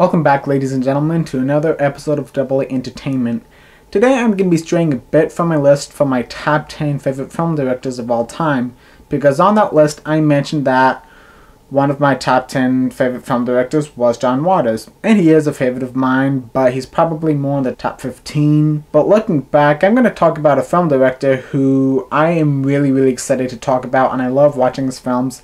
Welcome back ladies and gentlemen to another episode of Double A Entertainment. Today I'm going to be straying a bit from my list for my top 10 favorite film directors of all time because on that list I mentioned that one of my top 10 favorite film directors was John Waters, and he is a favorite of mine, but he's probably more in the top 15. But looking back, I'm going to talk about a film director who I am really, really excited to talk about, and I love watching his films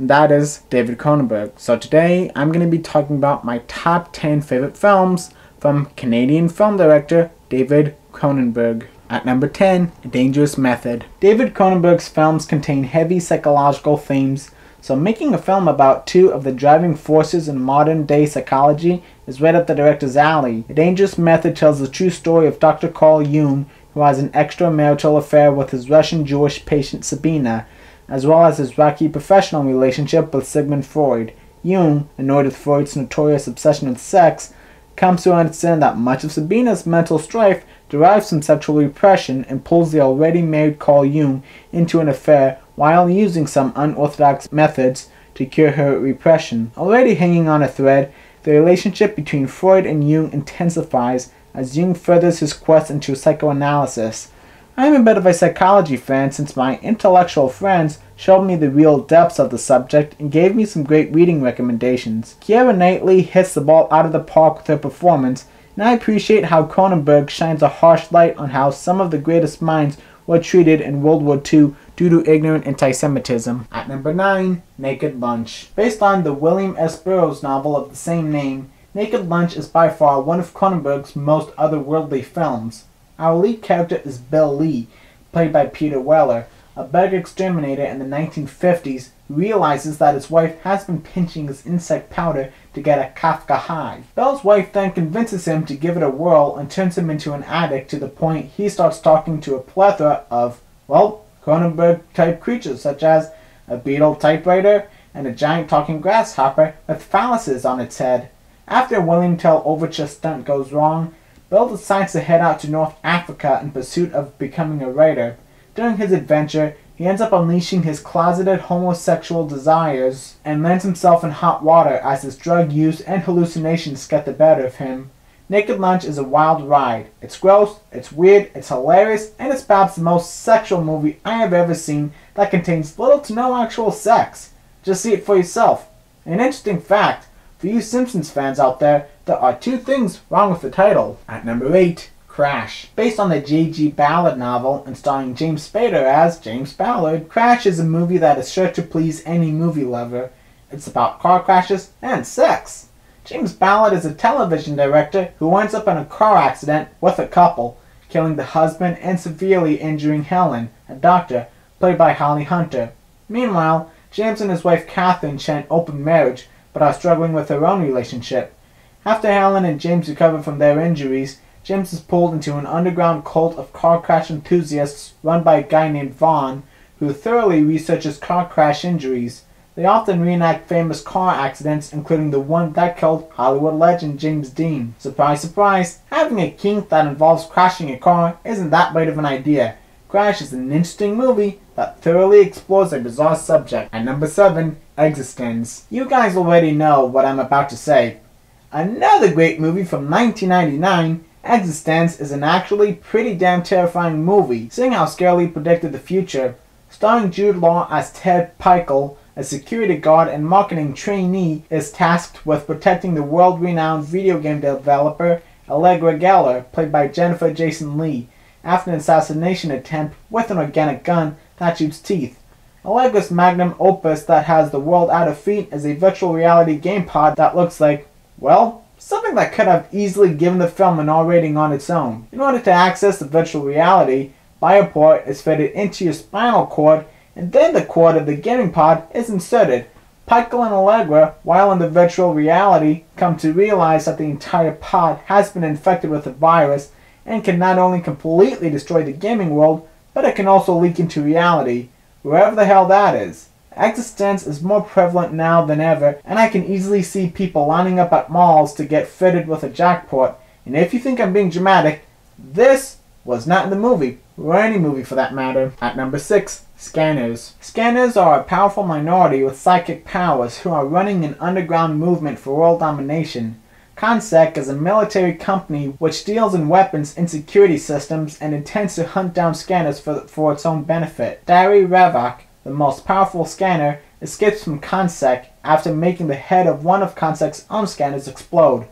and that is David Cronenberg. So today I'm going to be talking about my top 10 favorite films from Canadian film director David Cronenberg. At number 10, A Dangerous Method. David Cronenberg's films contain heavy psychological themes, so making a film about two of the driving forces in modern day psychology is right up the director's alley. A Dangerous Method tells the true story of Dr. Carl Jung, who has an extramarital affair with his Russian Jewish patient Sabina, as well as his wacky professional relationship with Sigmund Freud. Jung, annoyed with Freud's notorious obsession with sex, comes to understand that much of Sabina's mental strife derives from sexual repression and pulls the already married Carl Jung into an affair while using some unorthodox methods to cure her repression. Already hanging on a thread, the relationship between Freud and Jung intensifies as Jung furthers his quest into psychoanalysis. I am a bit of a psychology fan since my intellectual friends showed me the real depths of the subject and gave me some great reading recommendations. Kiera Knightley hits the ball out of the park with her performance, and I appreciate how Cronenberg shines a harsh light on how some of the greatest minds were treated in World War II due to ignorant anti-Semitism. At number 9, Naked Lunch. Based on the William S. Burroughs novel of the same name, Naked Lunch is by far one of Cronenberg's most otherworldly films. Our lead character is Bill Lee, played by Peter Weller, a bug exterminator in the 1950s who realizes that his wife has been pinching his insect powder to get a Kafka high. Bell's wife then convinces him to give it a whirl and turns him into an addict to the point he starts talking to a plethora of, well, Cronenberg type creatures such as a beetle typewriter and a giant talking grasshopper with phalluses on its head. After William Tell Overture stunt goes wrong, Bell decides to head out to North Africa in pursuit of becoming a writer. During his adventure, he ends up unleashing his closeted homosexual desires and lands himself in hot water as his drug use and hallucinations get the better of him. Naked Lunch is a wild ride. It's gross, it's weird, it's hilarious, and it's perhaps the most sexual movie I have ever seen that contains little to no actual sex. Just see it for yourself. An interesting fact for you Simpsons fans out there, there are two things wrong with the title. At number 8, Crash. Based on the J.G. Ballard novel and starring James Spader as James Ballard, Crash is a movie that is sure to please any movie lover. It's about car crashes and sex. James Ballard is a television director who winds up in a car accident with a couple, killing the husband and severely injuring Helen, a doctor, played by Holly Hunter. Meanwhile, James and his wife Catherine chant open marriage but are struggling with her own relationship. After Helen and James recover from their injuries, James is pulled into an underground cult of car crash enthusiasts run by a guy named Vaughn, who thoroughly researches car crash injuries. They often reenact famous car accidents, including the one that killed Hollywood legend James Dean. Surprise, surprise, having a kink that involves crashing a car isn't that bad of an idea. Crash is an interesting movie that thoroughly explores a bizarre subject. At number 7, existence. You guys already know what I'm about to say. Another great movie from 1999, Existence is an actually pretty damn terrifying movie, seeing how scarily predicted the future, starring Jude Law as Ted Peichel, a security guard and marketing trainee is tasked with protecting the world-renowned video game developer Allegra Geller, played by Jennifer Jason Lee, after an assassination attempt with an organic gun that shoots teeth. A lego's magnum opus that has the world at of feet is a virtual reality game pod that looks like, well, something that could have easily given the film an R rating on its own. In order to access the virtual reality, bioport is fitted into your spinal cord and then the cord of the gaming pod is inserted. Pikel and Allegra, while in the virtual reality, come to realize that the entire pod has been infected with a virus and can not only completely destroy the gaming world, but it can also leak into reality. Wherever the hell that is. Existence is more prevalent now than ever, and I can easily see people lining up at malls to get fitted with a jackpot. And if you think I'm being dramatic, this was not in the movie, or any movie for that matter. At number 6, Scanners. Scanners are a powerful minority with psychic powers who are running an underground movement for world domination. CONSEC is a military company which deals in weapons and security systems and intends to hunt down scanners for, for its own benefit. Dari Revok, the most powerful scanner, escapes from CONSEC after making the head of one of CONSEC's own scanners explode.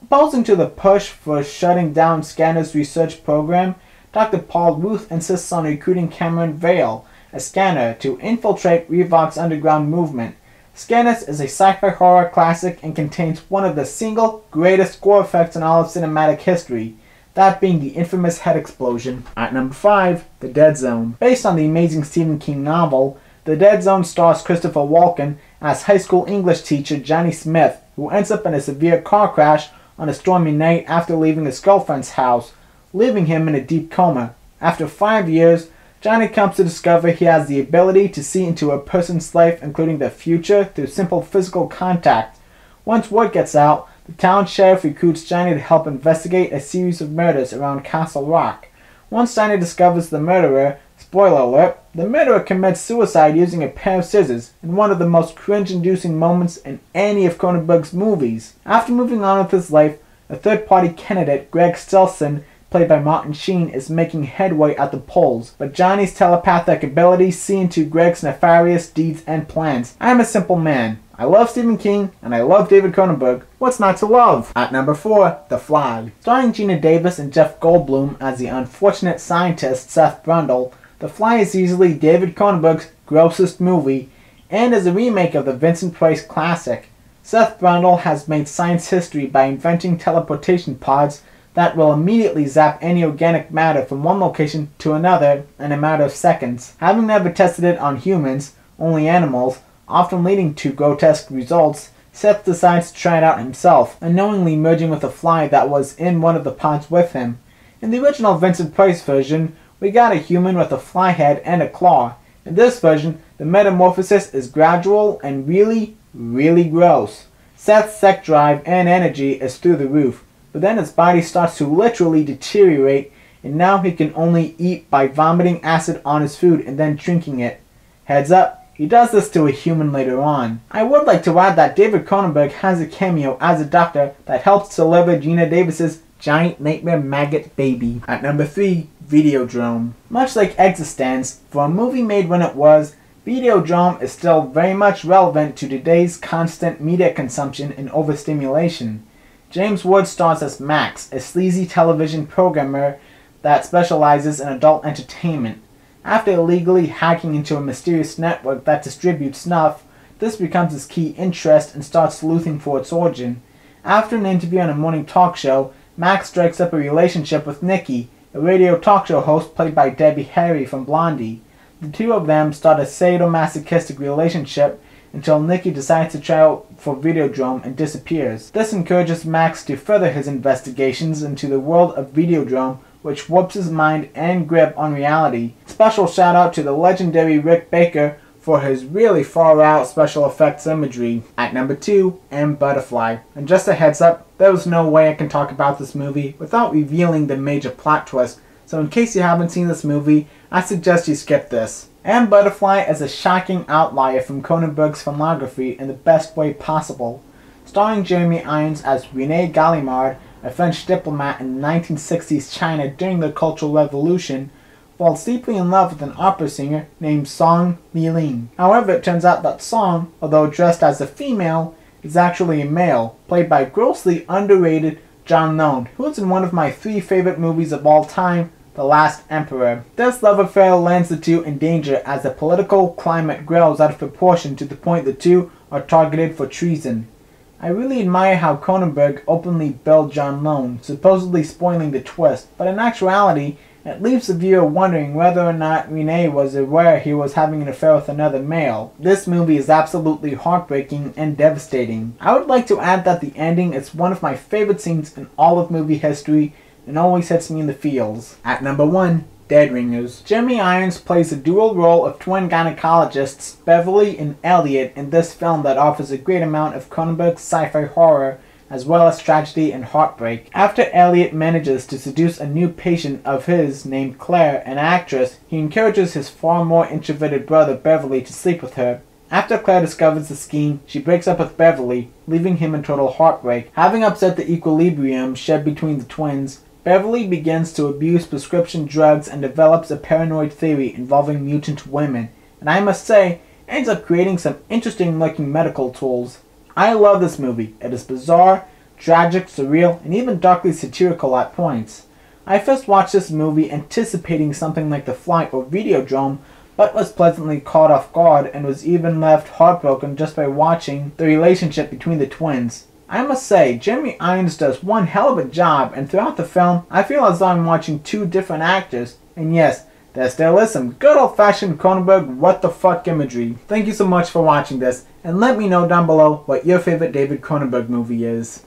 Opposing to the push for shutting down scanners' research program, Dr. Paul Ruth insists on recruiting Cameron Vale, a scanner, to infiltrate Revok's underground movement Scanners is a sci-fi horror classic and contains one of the single greatest gore effects in all of cinematic history, that being the infamous head explosion. At number 5, The Dead Zone. Based on the amazing Stephen King novel, The Dead Zone stars Christopher Walken as high school English teacher Johnny Smith, who ends up in a severe car crash on a stormy night after leaving his girlfriend's house, leaving him in a deep coma. After five years, Johnny comes to discover he has the ability to see into a person's life, including their future, through simple physical contact. Once word gets out, the town sheriff recruits Johnny to help investigate a series of murders around Castle Rock. Once Johnny discovers the murderer, spoiler alert, the murderer commits suicide using a pair of scissors in one of the most cringe-inducing moments in any of Cronenberg's movies. After moving on with his life, a third-party candidate, Greg Stelson, played by Martin Sheen, is making headway at the polls, but Johnny's telepathic abilities see into Greg's nefarious deeds and plans. I'm a simple man. I love Stephen King, and I love David Cronenberg. What's not to love? At number 4, The Flag. Starring Gina Davis and Jeff Goldblum as the unfortunate scientist Seth Brundle, The Fly is easily David Cronenberg's grossest movie, and is a remake of the Vincent Price classic. Seth Brundle has made science history by inventing teleportation pods that will immediately zap any organic matter from one location to another in a matter of seconds. Having never tested it on humans, only animals, often leading to grotesque results, Seth decides to try it out himself, unknowingly merging with a fly that was in one of the pods with him. In the original Vincent Price version, we got a human with a fly head and a claw. In this version, the metamorphosis is gradual and really, really gross. Seth's sex drive and energy is through the roof, but then his body starts to literally deteriorate, and now he can only eat by vomiting acid on his food and then drinking it. Heads up, he does this to a human later on. I would like to add that David Cronenberg has a cameo as a doctor that helps deliver Gina Davis's giant nightmare maggot baby. At number 3, Videodrome. Much like Existence, for a movie made when it was, Videodrome is still very much relevant to today's constant media consumption and overstimulation. James Wood stars as Max, a sleazy television programmer that specializes in adult entertainment. After illegally hacking into a mysterious network that distributes snuff, this becomes his key interest and starts sleuthing for its origin. After an interview on a morning talk show, Max strikes up a relationship with Nikki, a radio talk show host played by Debbie Harry from Blondie. The two of them start a sadomasochistic relationship until Nikki decides to try out for Videodrome and disappears. This encourages Max to further his investigations into the world of Videodrome which warps his mind and grip on reality. Special shout out to the legendary Rick Baker for his really far out special effects imagery. At number 2, and Butterfly. And just a heads up, there was no way I can talk about this movie without revealing the major plot twist so in case you haven't seen this movie, I suggest you skip this. And Butterfly is a shocking outlier from Cronenberg's filmography in the best way possible, starring Jeremy Irons as Rene Gallimard, a French diplomat in 1960s China during the Cultural Revolution, falls deeply in love with an opera singer named Song Miling. However, it turns out that Song, although dressed as a female, is actually a male, played by grossly underrated John Lone, who is in one of my three favorite movies of all time, The Last Emperor. This love affair lands the two in danger as the political climate grows out of proportion to the point the two are targeted for treason. I really admire how Cronenberg openly billed John Lone, supposedly spoiling the twist, but in actuality, it leaves the viewer wondering whether or not Rene was aware he was having an affair with another male. This movie is absolutely heartbreaking and devastating. I would like to add that the ending is one of my favorite scenes in all of movie history and always hits me in the feels. At number 1, Dead Ringers. Jeremy Irons plays the dual role of twin gynecologists Beverly and Elliot in this film that offers a great amount of Cronenberg's sci-fi horror as well as tragedy and heartbreak. After Elliot manages to seduce a new patient of his named Claire, an actress, he encourages his far more introverted brother Beverly to sleep with her. After Claire discovers the scheme, she breaks up with Beverly, leaving him in total heartbreak. Having upset the equilibrium shed between the twins, Beverly begins to abuse prescription drugs and develops a paranoid theory involving mutant women, and I must say, ends up creating some interesting looking medical tools. I love this movie. It is bizarre, tragic, surreal, and even darkly satirical at points. I first watched this movie anticipating something like The Flight or Videodrome, but was pleasantly caught off guard and was even left heartbroken just by watching the relationship between the twins. I must say, Jeremy Irons does one hell of a job, and throughout the film, I feel as though I'm watching two different actors. And yes, there still is some good old fashioned Cronenberg what the fuck imagery. Thank you so much for watching this, and let me know down below what your favorite David Cronenberg movie is.